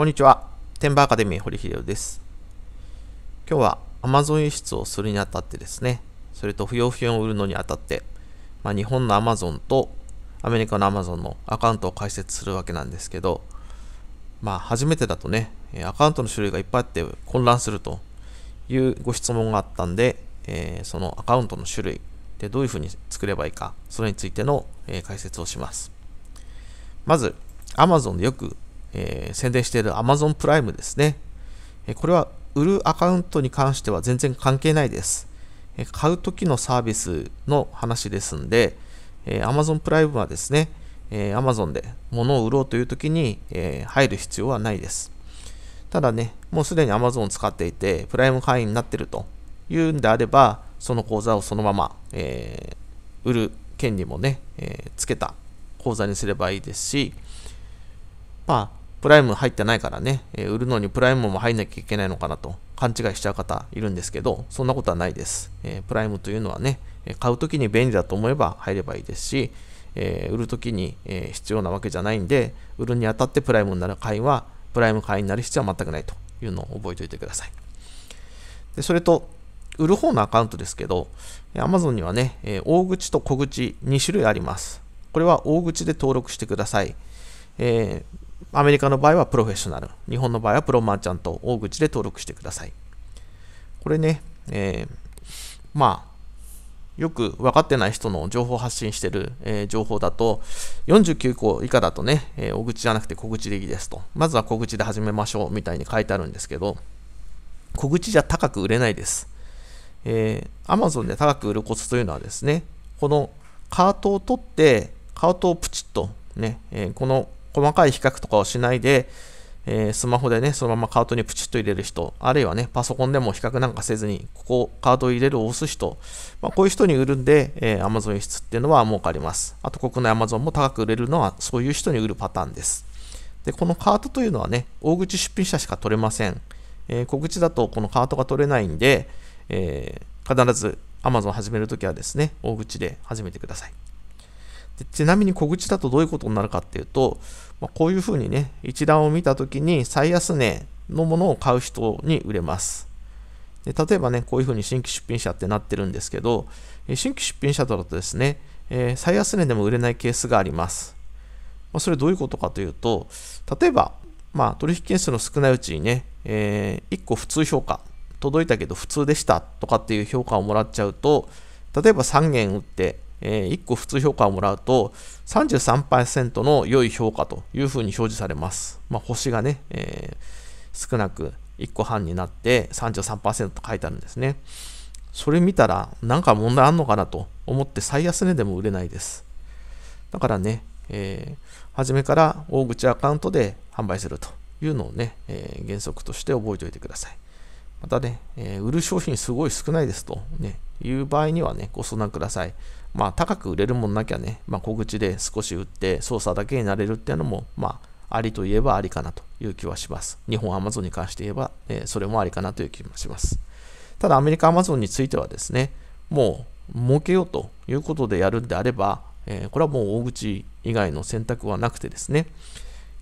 こんにちは。テンバーアカデミー堀秀夫です。今日は Amazon 輸出をするにあたってですね、それと不要不要を売るのにあたって、まあ、日本の Amazon とアメリカの Amazon のアカウントを開設するわけなんですけど、まあ初めてだとね、アカウントの種類がいっぱいあって混乱するというご質問があったんで、えー、そのアカウントの種類でどういうふうに作ればいいか、それについての、え解説をします。まず、Amazon でよくえー、宣伝している Amazon プライムですね。えこれは売るアカウントに関しては全然関係ないです。え買う時のサービスの話ですんで、え Amazon プライムはですね、え Amazon で物を売ろうという時に、え入る必要はないです。ただね、もうすでに Amazon を使っていて、プライム会員になっているというんであれば、その口座をそのまま、えー、売る権利もね、えー、つけた口座にすればいいですし、まあ、プライム入ってないからね、えー、売るのにプライムも入んなきゃいけないのかなと勘違いしちゃう方いるんですけど、そんなことはないです。えー、プライムというのはね、買うときに便利だと思えば入ればいいですし、えー、売るときに、え必要なわけじゃないんで、売るにあたってプライムになる会員は、プライム会員になる必要は全くないというのを覚えておいてください。でそれと、売る方のアカウントですけど、Amazon にはね、え大口と小口2種類あります。これは大口で登録してください。えー、アメリカの場合はプロフェッショナル、日本の場合はプロマーチャント、大口で登録してください。これね、えー、まあ、よく分かってない人の情報発信してる、えー、情報だと、49個以下だとね、えー、大口じゃなくて小口でいいですと。まずは小口で始めましょうみたいに書いてあるんですけど、小口じゃ高く売れないです。えー、Amazon で高く売るコツというのはですね、このカートを取って、カートをプチッとね、えー、この細かい比較とかをしないで、えー、スマホでね、そのままカートにプチッと入れる人、あるいはね、パソコンでも比較なんかせずに、ここ、カートを入れるを押す人、まあ、こういう人に売るんで、えー、Amazon 輸出っていうのは儲かります。あと、国内 Amazon も高く売れるのは、そういう人に売るパターンです。で、このカートというのはね、大口出品者しか取れません。えー、小口だとこのカートが取れないんで、え必ず Amazon 始めるときはですね、大口で始めてください。でちなみに小口だとどういうことになるかっていうと、まあ、こういうふうにね、一覧を見たときに最安値のものを買う人に売れます。で例えばね、こういうふうに新規出品者ってなってるんですけど、新規出品者だとですね、えー、最安値でも売れないケースがあります。まあ、それどういうことかというと、例えば、まあ、取引件数の少ないうちにね、えー、1個普通評価、届いたけど普通でしたとかっていう評価をもらっちゃうと、例えば3元打って、え1個普通評価をもらうと33%の良い評価というふうに表示されます。まあ、星がね、え少なく1個半になって33%と書いてあるんですね。それ見たらなんか問題あんのかなと思って最安値でも売れないです。だからね、えー、初めから大口アカウントで販売するというのをね、えー、原則として覚えておいてください。またね、えー、売る商品すごい少ないですとね、いう場合にはね、ご相談ください。まあ、高く売れるもんなきゃね、まあ、小口で少し売って操作だけになれるっていうのも、まあ、ありといえばありかなという気はします。日本アマゾンに関して言えば、えー、それもありかなという気もします。ただ、アメリカアマゾンについてはですね、もう儲けようということでやるんであれば、えー、これはもう大口以外の選択はなくてですね、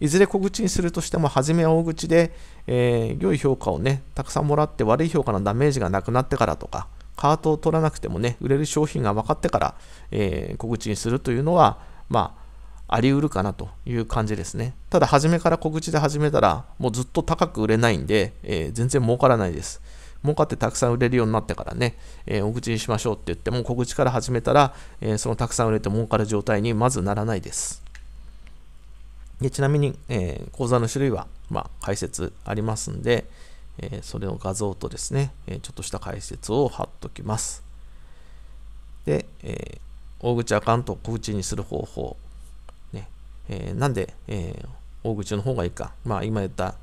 いずれ小口にするとしても、初めは大口で、えー、良い評価をね、たくさんもらって悪い評価のダメージがなくなってからとか、カートを取らなくてもね、売れる商品が分かってから、えー、小口にするというのは、まあ、あり得るかなという感じですね。ただ、初めから小口で始めたら、もうずっと高く売れないんで、えー、全然儲からないです。儲かってたくさん売れるようになってからね、えー、お口にしましょうって言っても、小口から始めたら、えー、そのたくさん売れて儲かる状態にまずならないです。でちなみに、えー、講座の種類は、まあ、解説ありますんで、えー、それの画像とですね、えちょっとした解説を貼っときます。で、え大口アカウントを小口にする方法。ねえなんで、え大口の方がいいか。まあ、今言った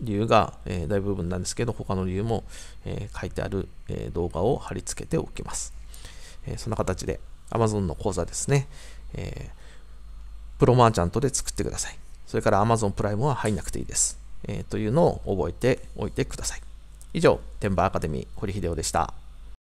理由が、え大部分なんですけど、他の理由も、え書いてある、え動画を貼り付けておきます。えそんな形で Amazon の講座ですね、えプロマーチャントで作ってください。それから Amazon プライムは入んなくていいです。えー、というのを覚えておいてください。以上、天馬アカデミー堀秀夫でした。